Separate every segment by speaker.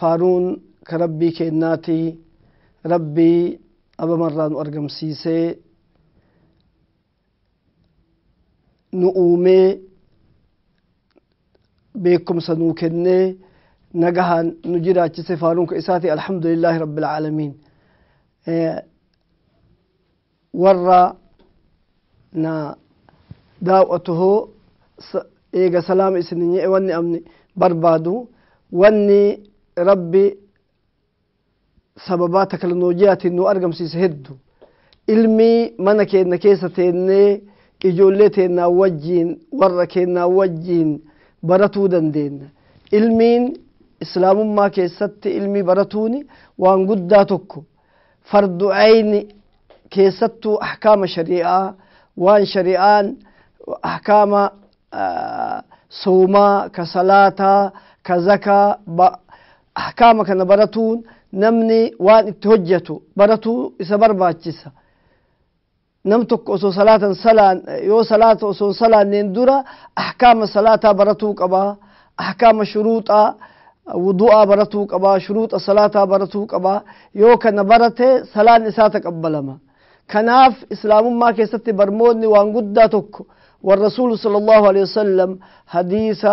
Speaker 1: فارون كربي كيناتي ربي أبا مران أرغم سيسي نؤومي بيكم سنوكني نجاها نجرا تسي فارون كإساتي الحمد لله رب العالمين ورّا نا daawwatuhu eega salaama isinii wanni amni barbaadu wanni rabbi sababaa teknolojiyaatiin nu argamsiise heddu ilmi mana keenna keessa teennee ijoollee teennaa wajjiin warra keennaa wajjiin baratuu dandeenya ilmiin islaamummaa keessatti ilmi baratuun waan guddaa tokko fardu ayni keessattuu ahkaama shari'aa waan shari'aan أحكام آه، صوما كصلاة كزكاة أحكام كان براتون نمني وان اتهجتو براتو إسا برباچسا نمتك أسو صلاة صلاة يو صلاة أسو صلاة نندورا أحكام صلاة براتو قبا أحكام شروطا وضوء براتو قبا شروط الصلاة براتو قبا يو كان برته صلاة نساتا قبلما كناف إسلام ما كيستي برمودني وان قدا تكو والرسول صلى الله عليه وسلم حديث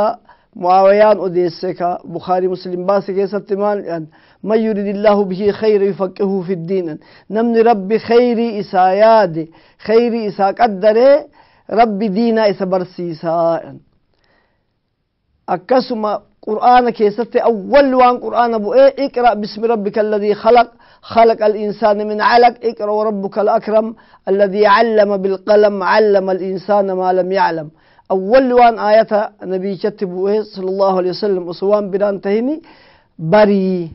Speaker 1: معاويان أديسكا بخاري مسلم باسكا ستمان أن ما يعني يريد الله به خير يفقهه في الدين نمن ربي خيري إسايادي خيري إسا قدره ربي دينا إسا برسيسا أن أكسما قرآن keessatti أول وان قرآن أبو إيه اقرأ باسم ربك الذي خلق خلق الإنسان من علق اقرأ وربك الأكرم الذي علم بالقلم علم الإنسان ما لم يعلم أول وان آية نبي شتبوه إيه؟ صلى الله عليه وسلم أسوان بران تهني بري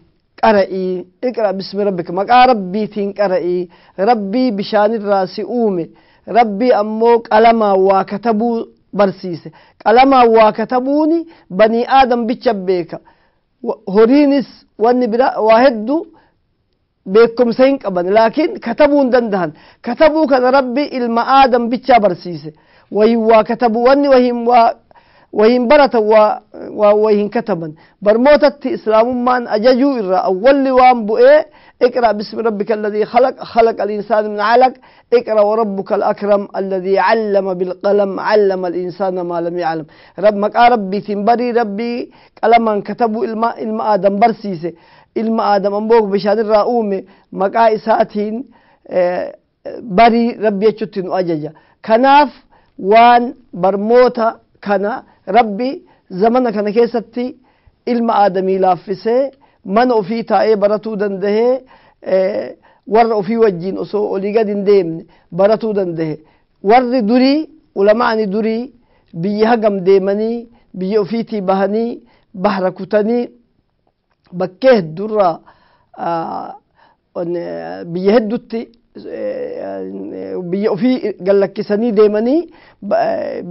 Speaker 1: قرأي اقرأ باسم ربك مقا ربي تين قرأي ربي بشان الراس أومي ربي أموك ألما وكتبو barsiise qalamaa waa katabuuni banii aadam bicha beeka horiinis wanni bira waa heddu beekumsa hin qaban laakiin katabuu hin dandahan katabuu kana rabbi ilma aadam bichaa barsiise wayin waa katabu wanni wahin waa وين برت وين كتبا برموتت إسلام من أججو إرى أول وان بؤي اقرأ باسم ربك الذي خلق خلق الإنسان من علق اقرأ وربك الأكرم الذي علم بالقلم علم الإنسان ما لم يعلم رب مكا ربي تنبري ربي قلما كتبوا إلما, إلما آدم برسيسي إلما آدم أنبوك بشان الرؤومي مكا إساتين آه، بري ربي يجتن أججا كناف وان برموتا كنا rabbi zamana kana keessatti ilma aadamii laaffisee mana ofii taa'ee baratuu dandahee warra ofii wajjiin osoo olii gad hin deemne baratuu dandahe warri durii ulamaani durii biyya hagam deemanii biyya ofiitii bahanii bahra kutanii bakkee heddurraa biyya heddutti biyya ofii gallakkisanii deemanii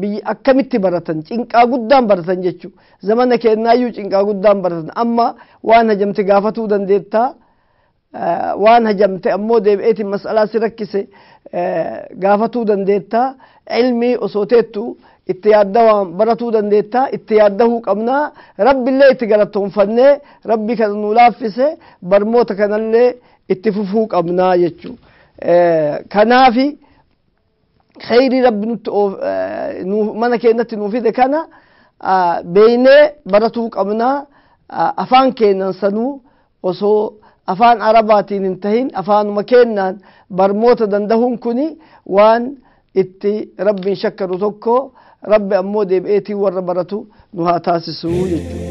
Speaker 1: biyya akkamitti baratan cinqaa guddaan baratan jechuudha. Zamana kennaayyuu cinqaa guddaan baratan amma waan hajamte gaafatuu dandeettaa waan hajamte ammoo deebi'eetiin mas'alaa rakkise gaafatuu dandeettaa ilmii osoo teettu itti yaaddaa baratuu dandeettaa itti yaaddahuu qabnaa rabbillee itti garatonfannee rabbi kana nu laaffise barmoota kanallee itti fufuu qabnaa jechuudha. كنافي خيري رب نت آه، منا كنا تنوفيد كنا آه، بين براتو قمنا آه، افان كنا سنو وسو افان عرباتي ننتهين افان مكنا برموت دندهون كوني وان اتي رب شكر توكو رب امودي بيتي ور براتو نها تاسسو يجو